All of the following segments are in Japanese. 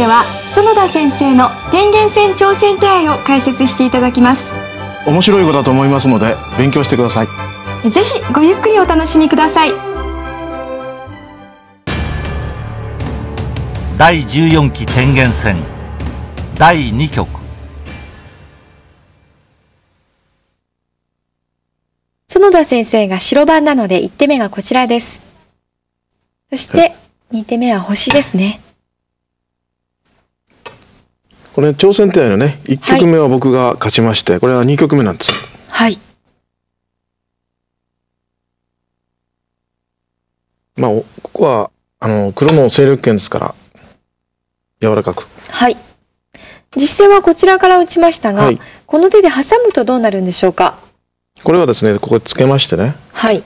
では園田先生の天元線挑戦手配を解説していただきます面白いことだと思いますので勉強してくださいぜひごゆっくりお楽しみください第14期天元戦第2局園田先生が白番なので1手目がこちらですそして2手目は星ですねこれ挑戦手のね1曲目は僕が勝ちまして、はい、これは2曲目なんですはいまあここはあの黒の勢力圏ですから柔らかくはい実戦はこちらから打ちましたが、はい、この手で挟むとどうなるんでしょうかこれはですねここつけましてねはい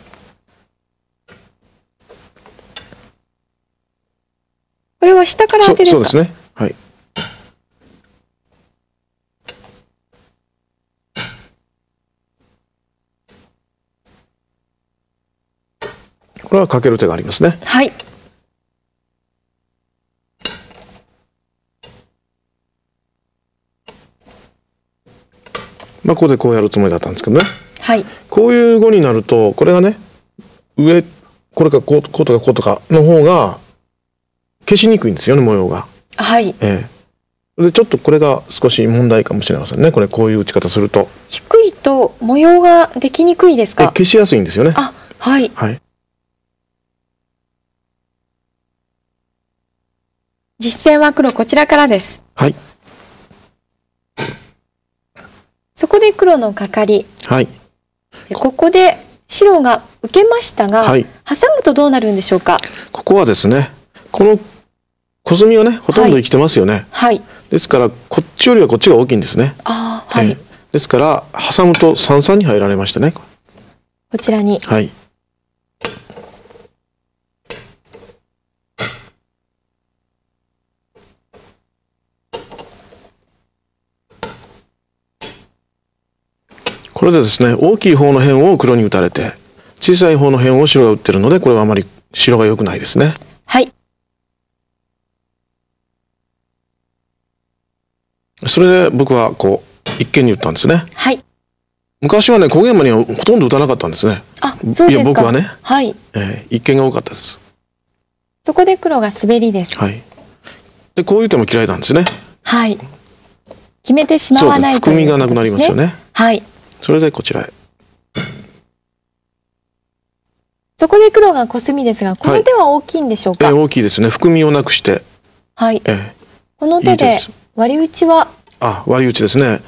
これは下から当てですかそうですねはいこれはかける手がありますね。はい。まあ、ここでこうやるつもりだったんですけどね。はい。こういう碁になると、これがね、上、これかこう、こうとかこうとかの方が、消しにくいんですよね、模様が。はい。ええ。で、ちょっとこれが少し問題かもしれませんね。これ、こういう打ち方すると。低いと模様ができにくいですか消しやすいんですよね。あ、はい。はい。実戦は黒こちらからです。はい。そこで黒のかかり。はい。ここで白が受けましたが、はい、挟むとどうなるんでしょうか。ここはですね、このコスミはね、ほとんど生きてますよね。はい。ですからこっちよりはこっちが大きいんですね。ああ、はい、えー、ですから挟むと三三に入られましたね。こちらに。はい。これでですね、大きい方の辺を黒に打たれて、小さい方の辺を白が打ってるので、これはあまり白が良くないですね。はい。それで僕はこう、一見に打ったんですね。はい。昔はね、小現場にはほとんど打たなかったんですね。あ、そうですか。いや、僕はね。はい。えー、一見が多かったです。そこで黒が滑りです。はい。で、こういう手も嫌いなんですね。はい。決めてしまわない、ね、含みがなくなりますよね。はい。それでこちらへそこで黒がコスミですがこの手は大きいんでしょうか、はい、えー、大きいですね含みをなくしてはい、えー、この手で割り打ちはあ割り打ちですね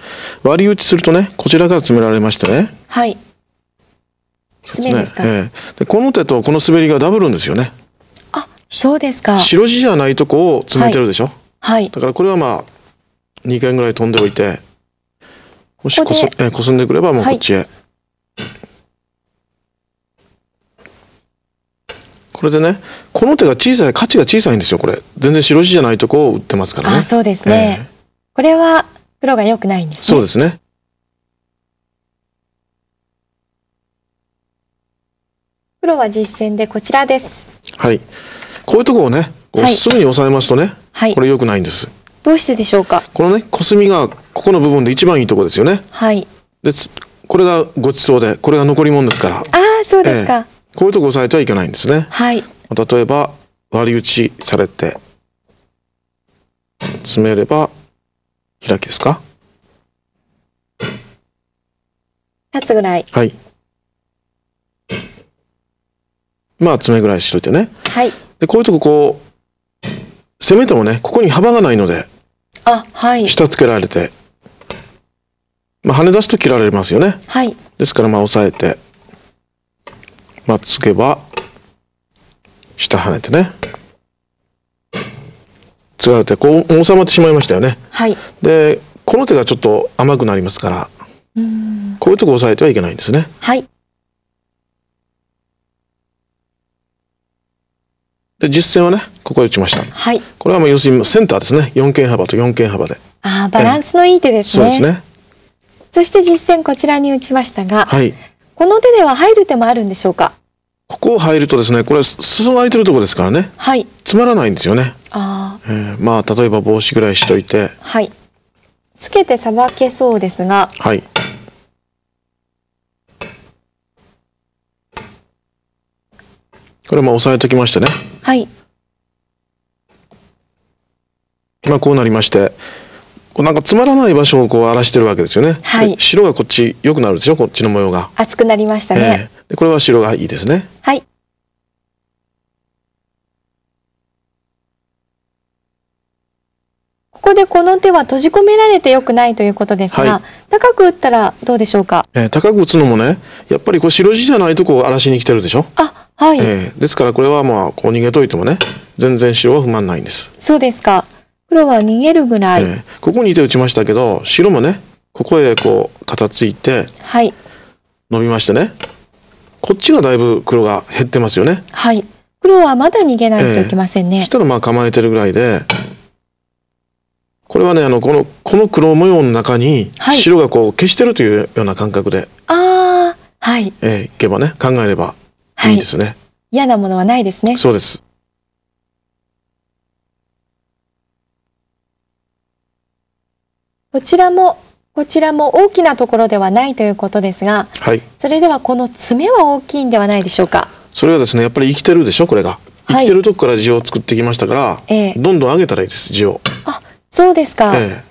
割り打ちするとねこちらから詰められましたねはい詰めですか、ね、えー、でこの手とこの滑りがダブルんですよねあそうですか白地じゃないとこを詰めてるでしょ、はい、はい、だからこれはまあ2軒ぐらい飛んでおいてもしこす,、えこすんでくればもうこっちへ、はい、これでねこの手が小さい価値が小さいんですよこれ全然白地じゃないとこを売ってますからねそうですね、えー、これは黒が良くないんです、ね、そうですね黒は実戦でこちらですはいこういうとこをね、こうすぐに押さえますとね、はい、これ良くないんですどうしてでしょうかこのねコスミがここの部分で一番いいところですよねはいですこれがごちそうでこれが残りもんですからああそうですか、ええ、こういうとこ押さえてはいけないんですねはい例えば割り打ちされて詰めれば開きですか立つぐらいはいまあ詰めぐらいしといてねはいでこういうとここう攻めてもねここに幅がないのであはい下つけられて、まあ、跳ね出すと切られますよね、はい、ですからまあ押さえてまあつけば下跳ねてねつられてこう収まってしまいましたよね、はい、でこの手がちょっと甘くなりますからこういうとこ押さえてはいけないんですね。はいで実践はねここへ打ちました、はい、これはまあ要するにセンターですね4間幅と4間幅でああバランスのいい手ですね、えー、そうですねそして実践こちらに打ちましたが、はい、この手では入る手もあるんでしょうかここを入るとですねこれ裾が空いてるとこですからね、はい、つまらないんですよねあ、えー、まあ例えば帽子ぐらいしといてはいつけてさばけそうですがはいこれも押さえときましたねはい。まあこうなりまして、なんかつまらない場所をこう荒らしてるわけですよね。はい。白がこっち良くなるでしょ。こっちの模様が。厚くなりましたね。えー、これは白がいいですね。はい。ここでこの手は閉じ込められてよくないということですが、はい、高く打ったらどうでしょうか。えー、高く打つのもね、やっぱりこう白地じゃないとこう荒らしに来てるでしょ。あ。はい、えー、ですからこれはまあこう逃げといてもね全然白は不満ないんですそうですか黒は逃げるぐらい、えー、ここに手打ちましたけど白もねここへこう肩付いて、はい、伸びましてねこっちがだいぶ黒が減ってますよねはい黒はまだ逃げないといけませんね、えしたらまあ構えてるぐらいでこれはねあのこのこの黒模様の中に白がこう消してるというような感覚で、はい、ああはい、えー、いけばね考えればはい、いいですね。嫌なものはないですね。そうです。こちらもこちらも大きなところではないということですが、はい、それではこの爪は大きいんではないでしょうか。それはですね、やっぱり生きてるでしょ、これが。生きてるとこから地を作ってきましたから、えー、どんどん上げたらいいです、地を。あ、そうですか。え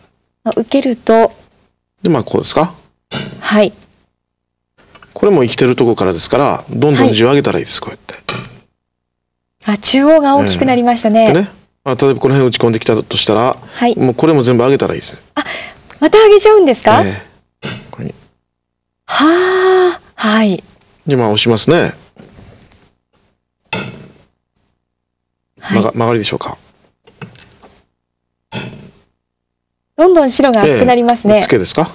ー、受けると。で、まあ、こうですか。はい。これも生きてるとこからですからどんどん地を上げたらいいです、はい、こうやってあ中央が大きくなりましたねえーね、まあ、例えばこの辺打ち込んできたとしたら、はい、もうこれも全部上げたらいいですあまた上げちゃうんですか、えー、はあはいでまあ押しますね、はい、が曲がりでしょうかどんどん白が厚くなりますね、えー、ツケですか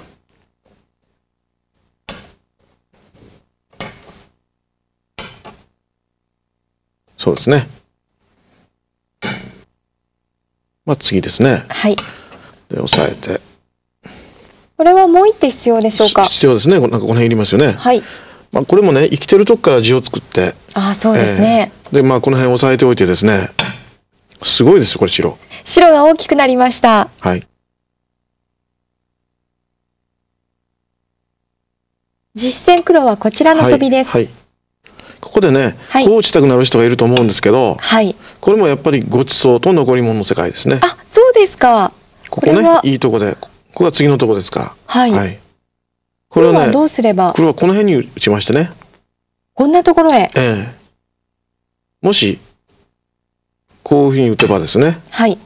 そうですね。まあ次ですね。はい。で押さえて。これはもう一手必要でしょうか。必要ですね。なんかこの辺いりますよね。はい。まあこれもね生きてるとこから地を作って。あそうですね。えー、でまあこの辺押さえておいてですね。すごいですこれ白。白が大きくなりました。はい。実戦黒はこちらの飛びです。はいはいここでね、はい、こう打ちたくなる人がいると思うんですけど、はい、これもやっぱりごちそうと残り物の世界ですねあそうですかここねいいとこでここが次のとこですからはい、はい、これはねどうすれば黒はこの辺に打ちましてねこんなところへええもしこういうふうに打てばですねはい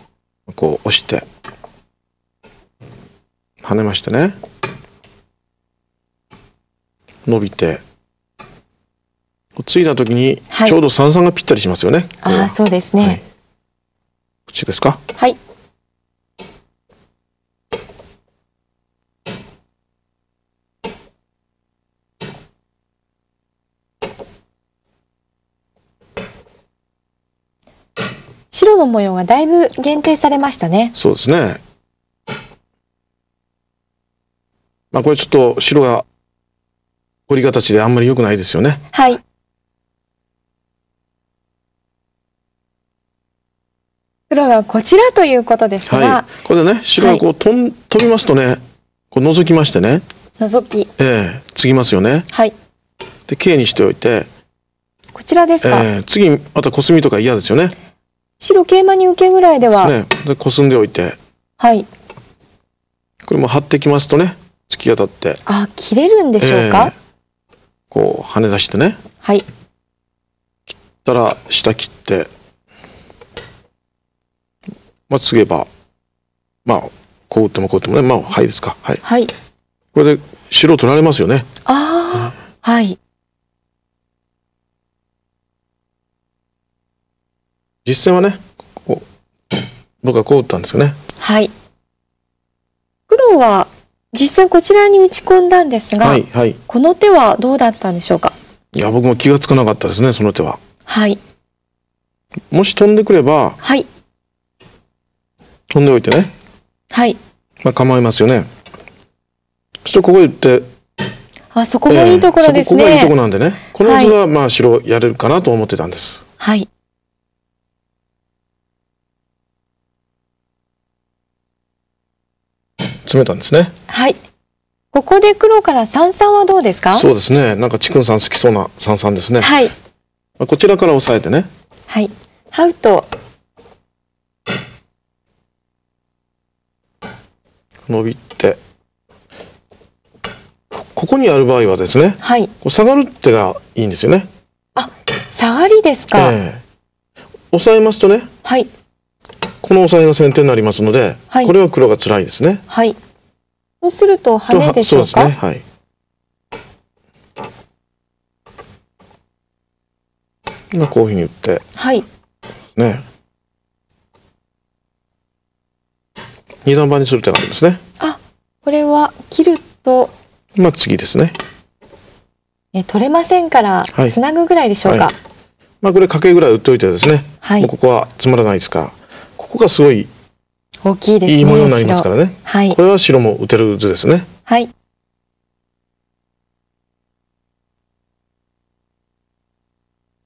こう押して跳ねましてね伸びてついた時にちょうど三三がぴったりしますよね。はい、あそうですね。はい、こっちですか。はい。白の模様がだいぶ限定されましたね。そうですね。まあこれちょっと白が彫り形であんまり良くないですよね。はい。黒がこちらということですが、はい、これでね白がこう、はい、飛びますとねこう覗きましてね覗きええー、継ぎますよねはいで K にしておいてこちらですか、えー、次またコスミとか嫌ですよね白桂馬に受けぐらいではねでコスんでおいてはいこれも張ってきますとね突き当たってあ切れるんでしょうか、えー、こう跳ね出してねはい切ったら下切ってまあ、次えば、まあ、こう打ってもこう打ってもね、まあ、はいですか。はい。はい。これで、白取られますよね。ああ、はい。実戦はね、こう、僕はこう打ったんですよね。はい。黒は、実戦こちらに打ち込んだんですが、はいはい、この手はどうだったんでしょうかいや僕も気が付かなかったですねその手ははいもし飛んでくれば、はい、飛んでおいてね。はい。まあ、構いますよね。そしてここ言って。あ、そこもいいところですね。えー、ここがいいとこなんでね。この図はまあ白やれるかなと思ってたんです。はい。詰めたんですね。はい。ここで黒から三三はどうですか。そうですね。なんかちくんさん好きそうな三三ですね。はい。こちらから押さえてね。はい。ハウと伸びてここにある場合はですね、はい、下がる手がいいんですよねあ下がりですか、えー、抑えますとね、はい、この押さえが先手になりますので、はい、これは黒が辛いですねはいそうするとハネでしょうか、ね、はいまこういうふうに打ってはいね二段バにする手があるんですね。あ、これは切ると。まあ次ですね。え取れませんから、つなぐぐらいでしょうか。はい、まあこれ掛けぐらい打っといてですね。はい、もうここはつまらないですかここがすごい大きいです、ね、いい模様になりますからね。はい、これは白も打てる図ですね。はい。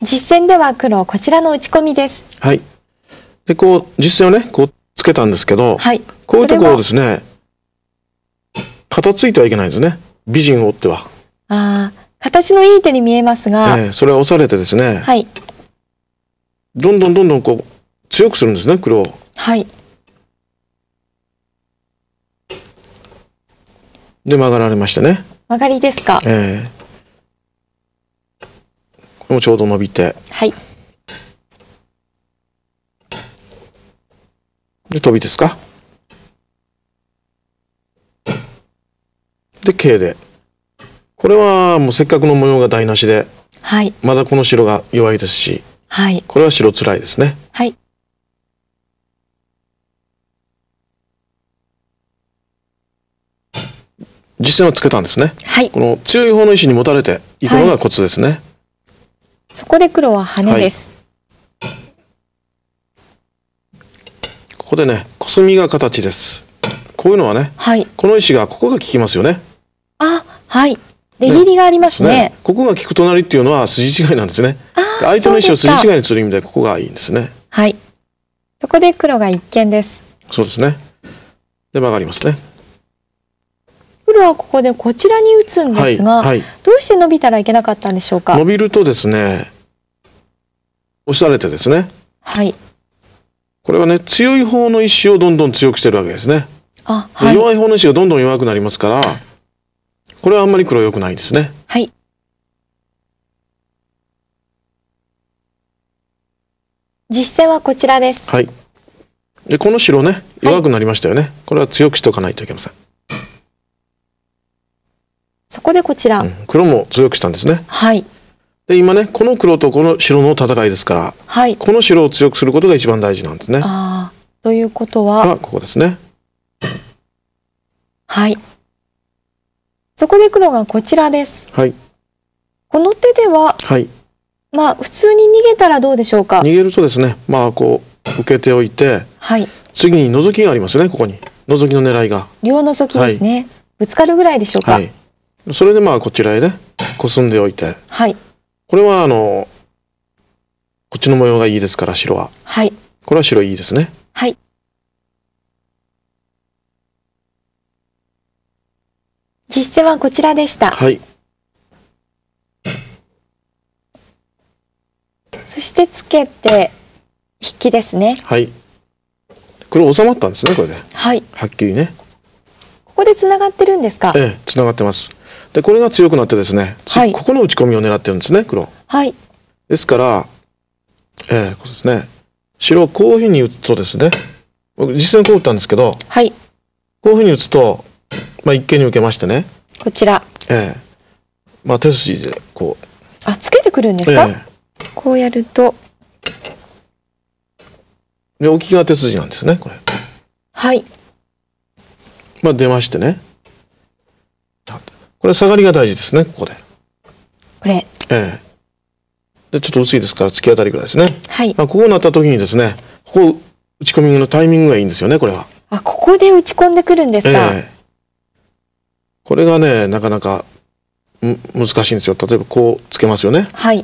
実戦では黒こちらの打ち込みです。はい。でこう実戦はねこうつけたんですけど、はい、こういうところですね片付いてはいけないですね美人を追っては。ああ形のいい手に見えますが、えー、それは押されてですね、はい、どんどんどんどんこう強くするんですね黒を。はい、で曲がられましたね。曲がりですか、えー、これもちょうど伸びて。はいで、飛びですか。で、K で。これはもうせっかくの模様が台無しで、はい、まだこの白が弱いですし、はい、これは白つらいですね。はい。実戦はつけたんですね。はい。この強い方の石に持たれていくのがコツですね。はい、そこで黒はハネです。ここでねコスミが形ですこういうのはね、はい、この石がここが効きますよねあはい出切りがありますね、ね、ここが効く隣っていうのは筋違いなんですね相手の石を筋違いにする意味でここがいいんですねはいそこで黒が一見ですそうですねで曲がりますね黒はここでこちらに打つんですが、はいはい、どうして伸びたらいけなかったんでしょうか伸びるとですね押されてですねはいこれはね強い方の石をどんどん強くしてるわけですね。あはい、弱い方の石志がどんどん弱くなりますからこれはあんまり黒良くないですね。はい。実践はこちらです。はい。でこの白ね弱くなりましたよね、はい、これは強くしておかないといけませんそこでこちら、うん、黒も強くしたんですねはいで今ねこの黒とこの白の戦いですから、はい、この白を強くすることが一番大事なんですね。あということはここですね。はい。そこで黒がこちらです。はい。この手では、はい、まあ普通に逃げたらどうでしょうか。逃げるとですね、まあこう受けておいて、はい。次に覗きがありますねここに。覗きの狙いが。両覗きですね、はい、ぶつかるぐらいでしょうか。はい。それでまあこちらへね、こすんでおいて。はい。これはあの、こっちの模様がいいですから、白は。はい。これは白いいですね。はい。実践はこちらでした。はい。そしてつけて、引きですね。はい。これ収まったんですね、これで。はい。はっきりね。ここでつながってるんですか。ええ、つながってます。でこれが強くなってですね、はい、ここの打ち込みを狙ってるんですね黒。はい、ですから、えー、こうですね白こういうふうに打つとですね実戦こう打ったんですけど、はい、こういうふうに打つと、まあ、一見に受けましてねこちら、えーまあ、手筋でこう。あつけてくるんですか、えー、こうやると。で置きが手筋なんですねこれ。はい。まあ出ましてね。これ下がりが大事ですね、ここで。これ。ええ。で、ちょっと薄いですから突き当たりぐらいですね。はい。まあ、こうなった時にですね、ここ打ち込みのタイミングがいいんですよね、これは。あ、ここで打ち込んでくるんですか。ええ、これがね、なかなか難しいんですよ。例えばこうつけますよね。はい。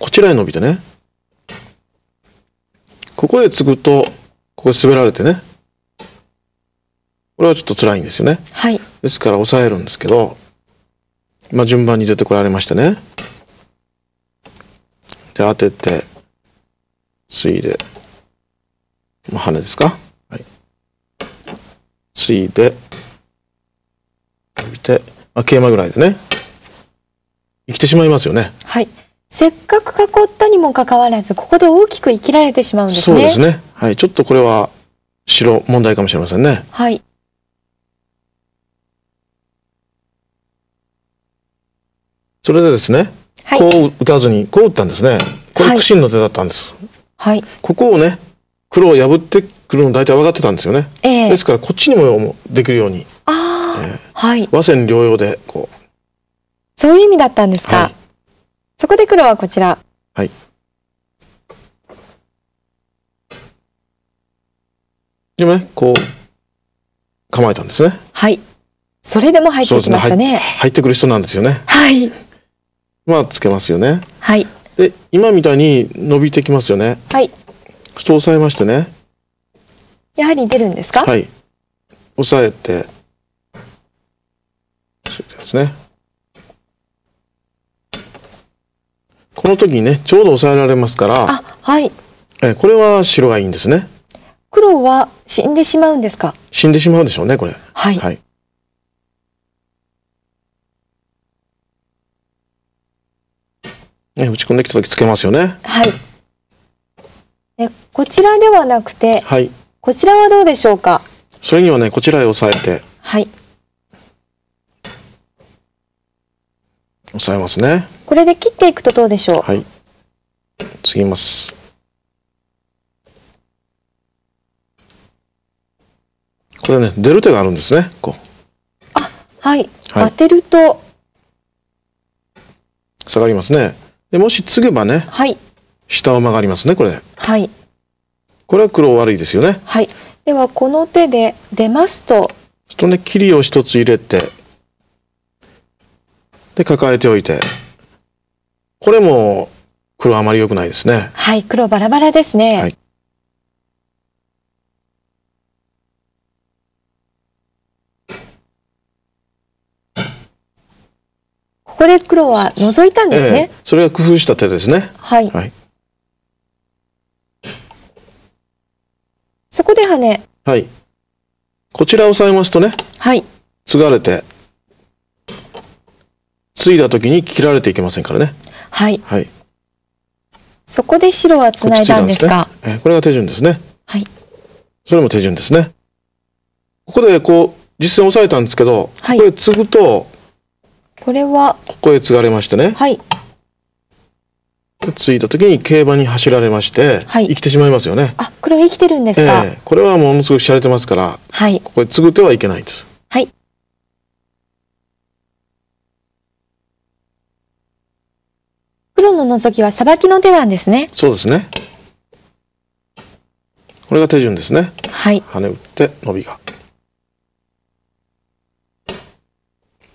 こちらへ伸びてね。ここへ突くと、ここへ滑られてね。これはちょっと辛いんですよね。はい。ですから抑えるんですけど、まあ、順番に出てこられましてね。で、当てて、ついで、まあ、羽ですか。はい。ついで、見て、まあ、桂馬ぐらいでね、生きてしまいますよね。はい。せっかく囲ったにもかかわらず、ここで大きく生きられてしまうんですね。そうですね。はい。ちょっとこれは、白問題かもしれませんね。はい。それでですね、はい、こう打たずにこう打ったんですねこれ苦心の手だったんです、はい、ここをね黒を破ってくるの大体分かってたんですよね、えー、ですからこっちにもできるようにあ、えー、はい和線両用でこうそういう意味だったんですか、はい、そこで黒はこちらはいでもねこう構えたんですねはいそれでも入ってきましたね、ねは入ってくる人なんですよねはいまあつけますよねはいで今みたいに伸びてきますよねはいそう押さえましてねやはり出るんですかはい押さえてそうですねこの時にねちょうど押さえられますからあはいえこれは白がいいんですね黒は死んでしまうんですか死んでしまうでしょうねこれはい、はいね、打ち込んできた時つけますよね。はい。え、こちらではなくて、はい。こちらはどうでしょうか。それにはね、こちらへ押さえて。はい。押さえますね。これで切っていくとどうでしょう。はい。次いきます。これね、出る手があるんですね。こう。あ、はい。はい、当てると。下がりますね。でもし継げばね、はい、下を曲がりますねこれ。はい。これは黒悪いですよね。はい。ではこの手で出ますと。ちょっとね切りを一つ入れてで抱えておいてこれも黒あまり良くないですね。はい黒バラバラですね。はいここで黒は除いたんですね、ええ、それが工夫した手ですね、はい、はい、そこでハネはいこちらを押さえますとねはい継がれて継いだ時に切られていけませんからねはい、はい、そこで白はつないだんですかこ、ね、えこれが手順ですねはいそれも手順ですねここでこう実戦押さえたんですけど、はい、これ継ぐとこれはここへ継がれましてねはい着いた時に競馬に走られまして、はい、生きてしまいますよねあこれは生きてるんですか、えー、これはものすごくしゃれてますから、はい、ここへ継ぐ手はいけないんですはい黒の覗きはさばきの手なんですねそうですねこれが手順ですねはい跳ね打って伸びが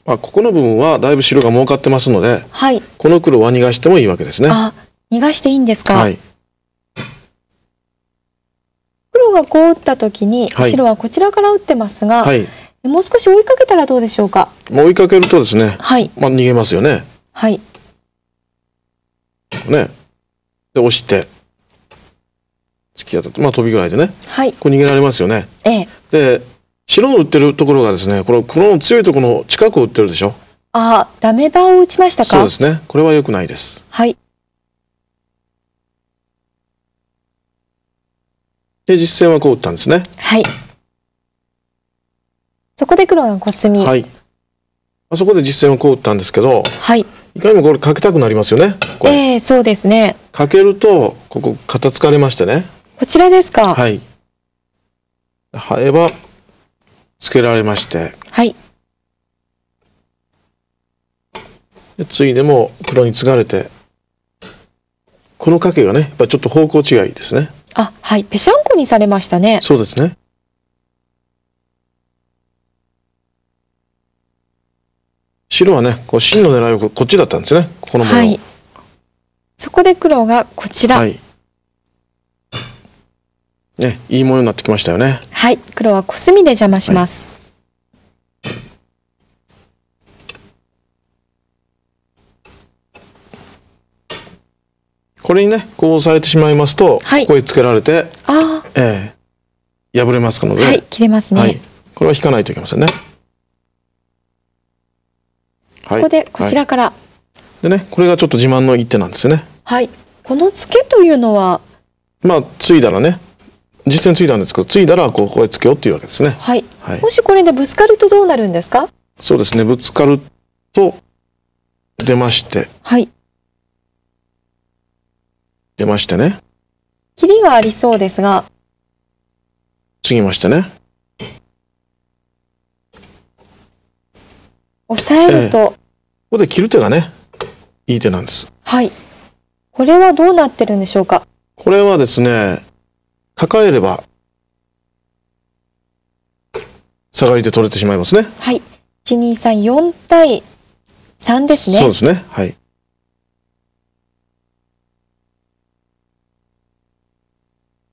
まあ、ここの部分はだいぶ白が儲かってますので、はい、この黒は逃がしてもいいわけですね。あ逃がしていいんですか、はい、黒がこう打った時に、白はこちらから打ってますが、はい、もう少し追いかけたらどうでしょうか追いかけるとですね、はい、まあ、逃げますよね。はい、ねで押して突き当たってまあトビぐらいでね、はい、こう逃げられますよね。ええ、で白の売ってるところがですね、この黒の強いところの近くを売ってるでしょ。ああ、ダメ番を打ちましたか。そうですね。これは良くないです。はい。で、実戦はこう打ったんですね。はい。そこで黒がコスミ。はい。あそこで実戦はこう打ったんですけど、はい。いかにもこれかけたくなりますよね。ええー、そうですね。かけると、ここ、肩つかれましてね。こちらですか。はい。はえば、つけられまして、はい、ついでも黒に継がれてこのけがねやっぱちょっと方向違いですねあはいぺしゃんこにされましたねそうですね白はねこう真の狙いはこっちだったんですねこの模様、はい、そこで黒がこちら、はい、ね、いいものになってきましたよね。はい、黒はコスミで邪魔します。はいこれにねこう押さえてしまいますと、はい、ここへつけられて、えー、破れますので、はい、切れますね、はい、これは引かないといけませんね。ここでこちらから、でねこれがちょっと自慢の一手なんですよね。はいこのツけというのはまあついだらね実戦ついたんですけどついだらこうこれつけようっていうわけですね、はい、はい、もしこれでぶつかるとどうなるんですかそうですねぶつかると出ましてはい出ましてね切りがありそうですが次ましてね押さえると、えー、ここで切る手がねいい手なんですはいこれはどうなってるんでしょうかこれはですね抱えれば下がりで取れてしまいますね。はい。一二三四対三ですね。そうですね。はい。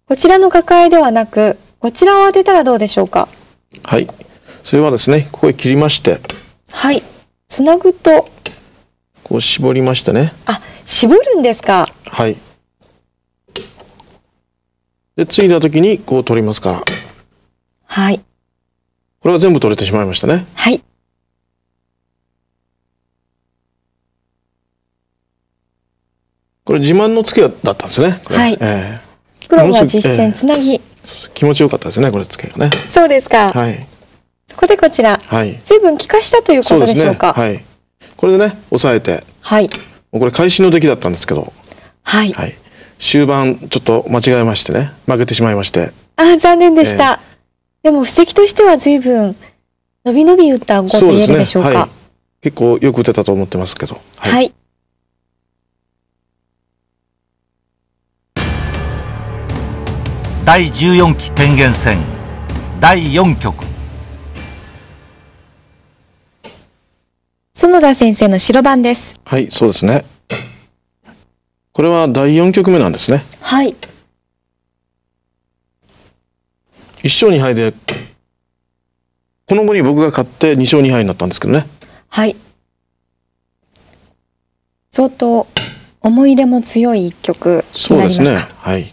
こちらの抱えではなく、こちらを当てたらどうでしょうか。はい。それはですね、ここへ切りまして。はい。つなぐと。こう絞りましてね。あ、絞るんですか。はい。でついた時にこう取りますからはいこれは全部取れてしまいましたねはいこれ自慢のツケだったんですねはい、えー、黒は実践つなぎ、えー、気持ちよかったですねこれつけがねそうですかはいそこでこちら、はい、随分効かしたということでしょうか、ね、はいこれでね抑えてはいもうこれ開始の出来だったんですけどはい、はい終盤ちょっと間違えましてね負けてしまいましてあ残念でした、えー、でも布石としては随分伸び伸び打った碁と言えるでしょうか、ねはい、結構よく打てたと思ってますけどはい、はい第十四期天元戦第四局園田先生の白番ですはいそうですねこれは第4局目なんですね。はい。1勝2敗で、この後に僕が勝って2勝2敗になったんですけどね。はい。相当思い出も強い一曲そうですね。はい。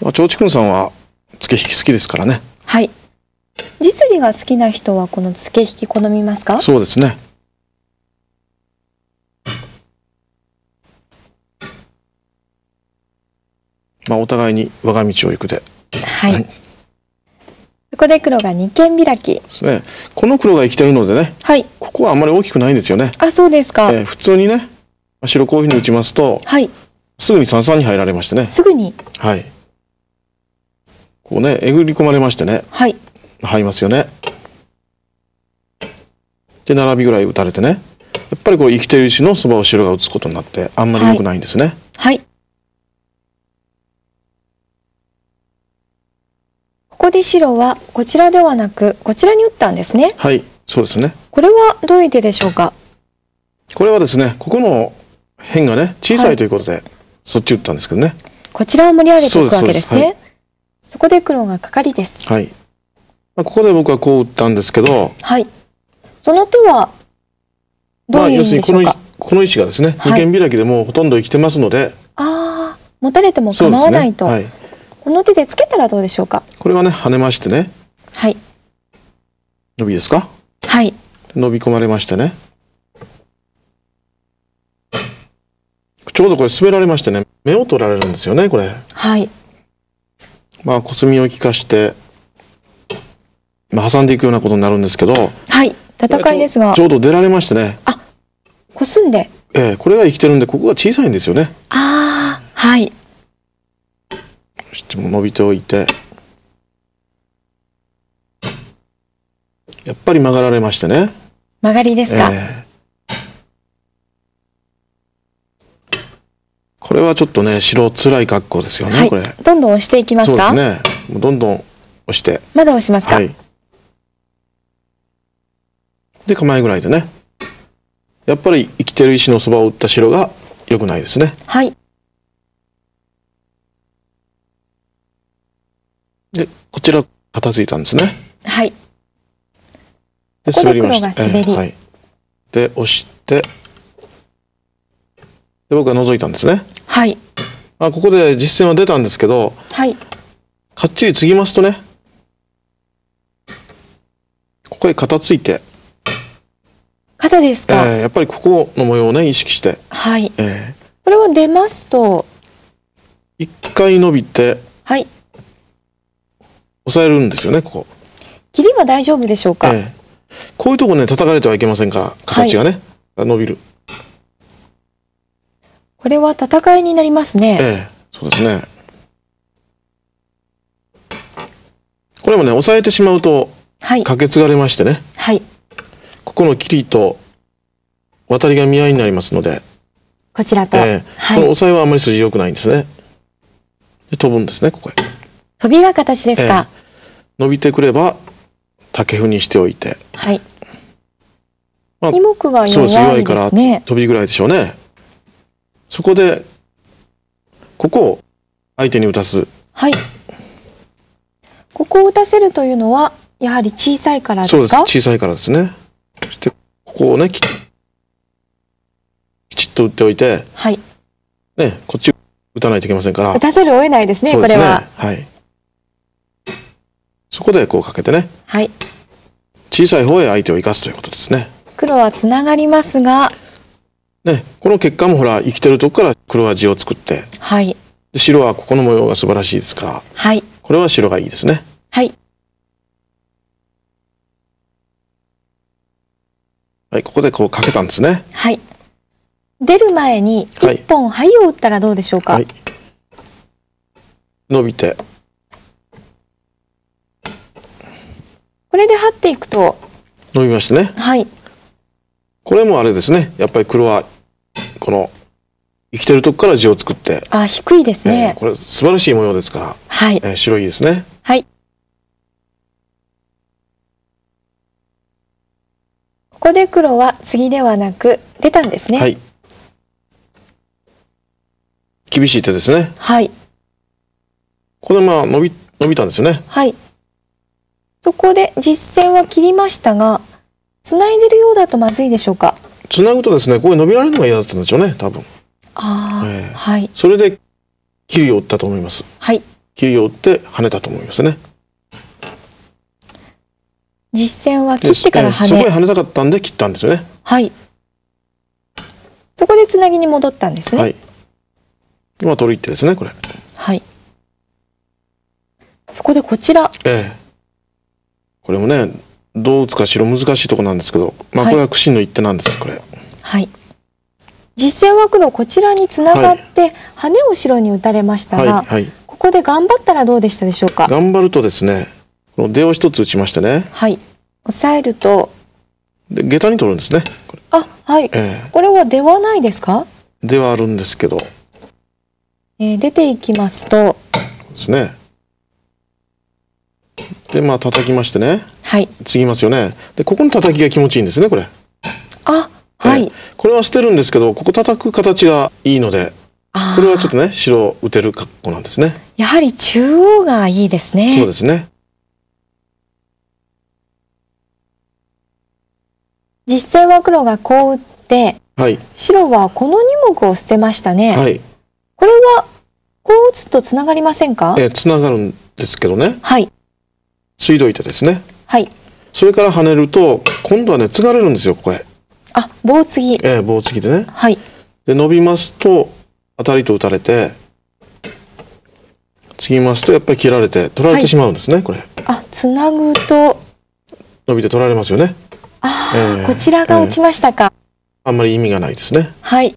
まあ、長竹んさんは、付け引き好きですからね。はい。実利が好きな人はこの付け引き好みますかそうですね。まあ、お互いに我が道を行くで。はい。はい、ここで黒が二間開き。ですね。この黒が生きてるのでね。はい。ここはあまり大きくないんですよね。あ、そうですか。えー、普通にね、白こういうに打ちますと。はい。すぐに三三に入られましてね。すぐに。はい。こうね、えぐり込まれましてね。はい。入りますよね。で、並びぐらい打たれてね。やっぱりこう生きてる石のそばを白が打つことになって、あんまり良くないんですね。はい、はいここで白はこちらではなくこちらに打ったんですね。はい、そうですね。これはどういう手でしょうか。これはですね、ここの辺がね小さいということで、はい、そっち打ったんですけどね。こちらを盛り上げていくわけですね。そすそすはい、そこで黒がかかりです。はい。まあ、ここで僕はこう打ったんですけど。はい。その手はどういう意味でしょうか。まあ、要するにこのこの石がですね、はい、二間開きでもうほとんど生きてますので。ああ、持たれても構わないと。ねはい、この手でつけたらどうでしょうかこれはね跳ねましてねはい伸びですかはい伸び込まれましてねちょうどこれ滑られましてね目を取られるんですよねこれはいまあコスミを利かしてまあ挟んでいくようなことになるんですけどはい戦いですがちょうど出られましてねあこすんでええこれが生きてるんでここが小さいんですよねああはいしても伸びておいてやっぱり曲がられましてね曲がりですか、えー、これはちょっとね白つらい格好ですよね、はい、これどんどん押していきますかそうですねどんどん押してまだ押しますか、はい、で構えぐらいでねやっぱり生きてる石のそばを打った白が良くないですねはいで、こちら片付いたんですね。はい。で、滑りました。ここえー、はい。で、押して、で、僕は覗いたんですね。はい。まあ、ここで実践は出たんですけど、はい。かっちり継ぎますとね、ここへ片付いて、肩ですか、えー、やっぱりここの模様をね意識してはい、えー、これは出ますと一回伸びてはい抑えるんですよね、ここ。切りは大丈夫でしょうか、ええ、こういうとこね、叩かれてはいけませんから、形がね、はい、伸びる。これは戦いになりますね。ええ、そうですね。これもね、押さえてしまうと、はい、けつがれましてね。はい。ここの切りと、渡りが見合いになりますので。こちらと。えはい、この押さえはあまり筋良くないんですね。で飛ぶんですね、ここへ。トビが形ですか、えー、伸びてくれば竹譜にしておいてはい、まあ、2目は弱いですねからトビぐらいでしょうねそこでここを相手に打たすはいここを打たせるというのはやはり小さいからですかそうです小さいからですねそしてここをねきちっと打っておいてはいねこっち打たないといけませんから打たせるを得ないですね、ね、これははいそこでこうかけてねはい小さい方へ相手を生かすということですね黒はつながりますがねこの結果もほら生きてるとこから黒が地を作ってはい白はここの模様が素晴らしいですからはいこれは白がいいですねはいはいここでこうかけたんですねはい出る前に一本灰を打ったらどうでしょうか、はい、伸びてこれで張っていくと伸びましたねはいこれもあれですねやっぱり黒はこの生きてるとこから地を作ってあ低いですね、えー、これ素晴らしい模様ですからはい、えー、白いですねはいここで黒は次ではなく出たんですねはい厳しい手ですねはいこれまあ伸び伸びたんですよねはいそこで実戦は切りましたが繋いでるようだとまずいでしょうか繋ぐとですねここ伸びられるのが嫌だったんでしょうね多分ああ、えー、はいそれで切りを打ったと思いますはい切りを打って跳ねたと思いますね実戦は切ってから跳ね、そこへ跳ねたかったんで切ったんですよねはいそこでつなぎに戻ったんですねはいま取り一手ですねこれはいそこでこちら、ええ、これもねどう打つかしろ難しいところなんですけど、まあ、これは苦心の一手なんです、はい、これ。はい実戦は黒こちらにつながって、はい、羽を白に打たれましたが、はいはい、ここで頑張ったらどうでしたでしょうか頑張るとですねこの出を一つ打ちましたねはい抑えるとで下駄に取るんですねあはい、えー、これは出はないですかではあるんですけど、えー、出ていきますとですねでまあ叩きましてね、はい、継ぎますよねでここの叩きが気持ちいいんですねこれあはい、ね、これは捨てるんですけどここ叩く形がいいのでこれはちょっとね白打てる格好なんですねやはり中央がいいですねそうですね実際は黒がこう打って、はい、白はこの二目を捨てましたね、はい、これはこう打つとつながりませんかえつながるんですけどねはい水道板ですね。はい。それから跳ねると今度はねつがれるんですよここへ。あ棒継ぎ。ええ棒継ぎでね。はい。で伸びますと当たりと打たれて継ぎますとやっぱり切られて取られてしまうんですね、はい、これ。あつなぐと伸びて取られますよね。ああ、えー、こちらが落ちましたか、えー、あんまり意味がないですね。はい。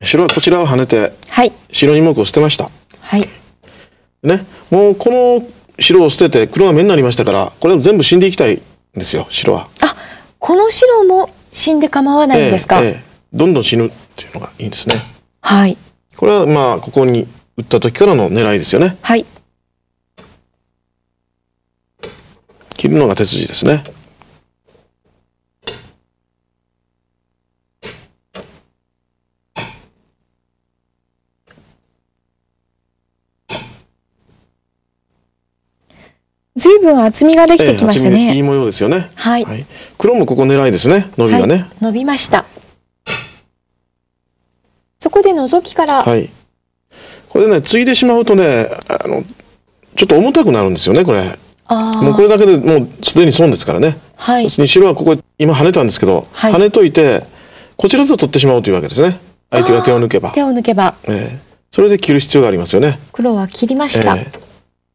白はこちらを跳ねて、はい、白二目を捨てました。はい。ね、もうこの白を捨てて黒が目になりましたから、これ全部死んでいきたいんですよ、白は。あ、この白も死んで構わないんですか、ええどんどん死ぬっていうのがいいですね。はい。これはまあ、ここに打った時からの狙いですよね。はい。切るのが手筋ですね。随分厚みができてきましたね、ええ、いい模様ですよね、はい、はい、黒もここ狙いですね伸びがね、はい、伸びましたそこで覗きからはいこれね継いでしまうとねあのちょっと重たくなるんですよねこれもうこれだけでもうすでに損ですからね、はい、別に白はここ今跳ねたんですけど、はい、跳ねといてこちらと取ってしまうというわけですね相手が手を抜けば手を抜けば、えー、それで切る必要がありますよね黒は切りました、えー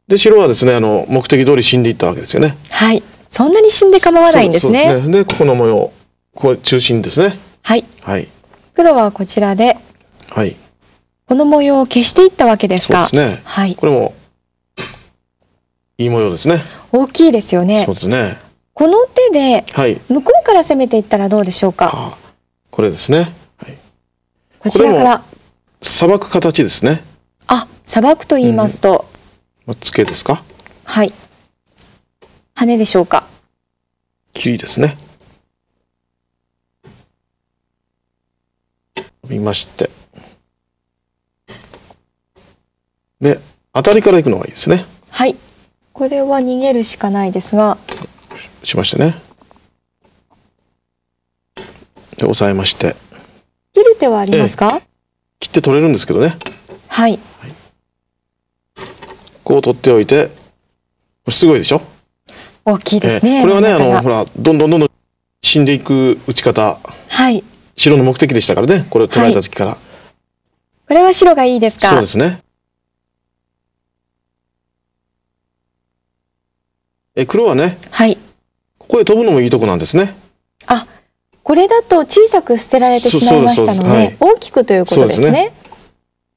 で白はですねあの目的通り死んでいったわけですよね。はいそんなに死んで構わないんですね。そうですねでここの模様これ中心ですね。はい、はい、黒はこちらで、はい、この模様を消していったわけですか。そうですね、はい、これもいい模様ですね。大きいですよね。そうですね。この手で、向こうから攻めていったらどうでしょうか。はい、これですね。はい、こちらから。さばく形ですね。あ、さばくと言いますと、まあ、ツケですかはい羽でしょうか切りですね見ましてで当たりからいくのがいいですねはいこれは逃げるしかないですがしましたねで押さえまして切る手はありますか、ええ、切って取れるんですけどねはいこう取っておいて、すごいでしょ大きいですね。えー、これはね、あの、ほら、どんどんどんどん死んでいく打ち方。はい。白の目的でしたからね、これを捉えた時から、はい。これは白がいいですかそうですね。え、黒はね。はい。ここへ飛ぶのもいいとこなんですね。あ、これだと小さく捨てられてしまいましたので、はい、大きくということですね。すね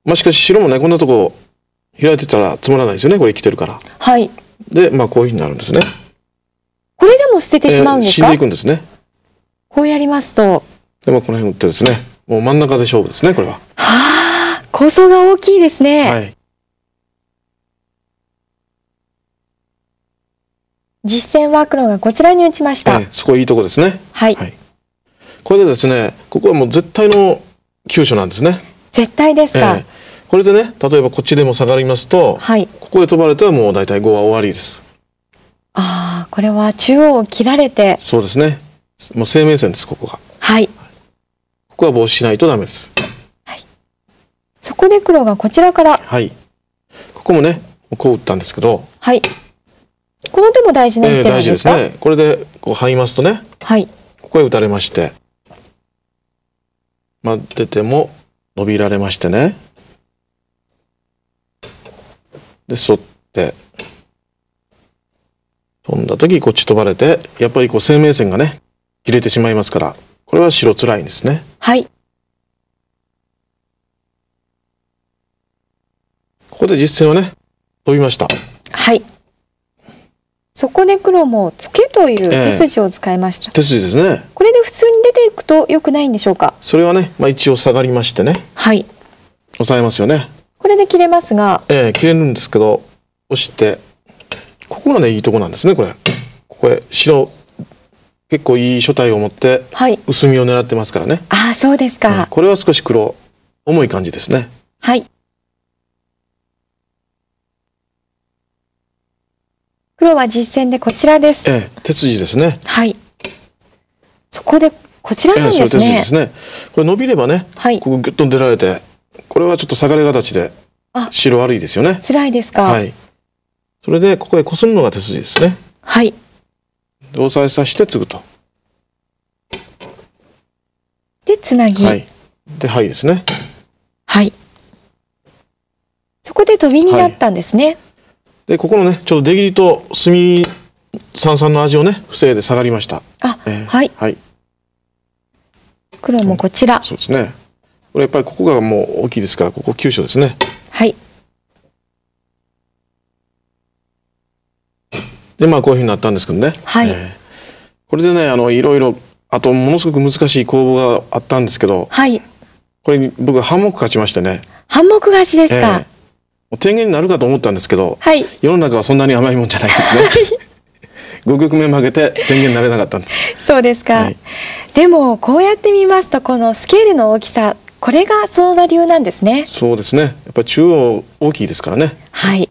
まあ、しかし白もね、こんなとこ開いてたらつまらないですよねこれ生きてるからはいでまあこういうふうになるんですねこれでも捨ててしまうんですか、えー、死んでいくんですねこうやりますとでまあこの辺打ってですねもう真ん中で勝負ですねこれははあ構想が大きいですねはい実戦は黒がこちらに打ちました、えー、そこいいとこですね、はい、はい、これでですねここはもう絶対の急所なんですね絶対ですか、えーこれでね例えばこっちでも下がりますと、はい、ここで飛ばれたらもう大体5は終わりです。ああこれは中央を切られてそうですねもう生命線ですここが。はい。ここは防止しないとダメです。はい。そこで黒がこちらから。はい。ここもねこう打ったんですけど。はい。この手も大事な一ですか、えー、大事ですね。これでこう入いますとね。はい。ここへ打たれまして。まあ出てもノビられましてね。で、沿って、飛んだ時、こっち飛ばれて、やっぱりこう生命線がね、切れてしまいますから、これは白辛いんですね。はい。ここで実戦はね、飛びました。はい。そこで黒もツケという手筋を使いました、えー、手筋ですねこれで普通に出ていくと良くないんでしょうかそれはね、まあ、一応下がりましてねはい抑えますよねこれで切れますが。ええー、切れるんですけど、押して、ここがね、いいとこなんですね、これ。ここへ白、結構いい書体を持って、はい、薄みを狙ってますからね。ああ、そうですか、うん、これは少し黒、重い感じですね。はい。黒は実戦でこちらです。ええ、手筋ですね。はい。そこでこちらなんですね。ええ、手筋ですね。これ伸びればね、はい、ここぐっと出られて、これはちょっと下がり形で白悪いですよね。辛いですか。はい。それでここへこするのが手筋ですね。はい。で押さえさして継ぐと。でつなぎ。はい。ではいですね。はい。そこで飛びになったんですね。はい、でここのねちょっと出切りと墨三三の味をね防いで下がりました。あ、えー、はい。はい。黒もこちら。そうですね。これやっぱりここがもう大きいですからここ急所ですねはいでまあこういうふうになったんですけどね、はいえー、これでねあのいろいろあとものすごく難しい攻防があったんですけど、はい、これ僕半目勝ちましてね半目勝ちですか、えー、天元になるかと思ったんですけど、はい、世の中はそんなに甘いもんじゃないですね、五い5局目負けて元になれなかったんですそうですか、はい、でもこうやって見ますとこのスケールの大きさこれが相場流なんですねそうですねやっぱり中央大きいですからねはい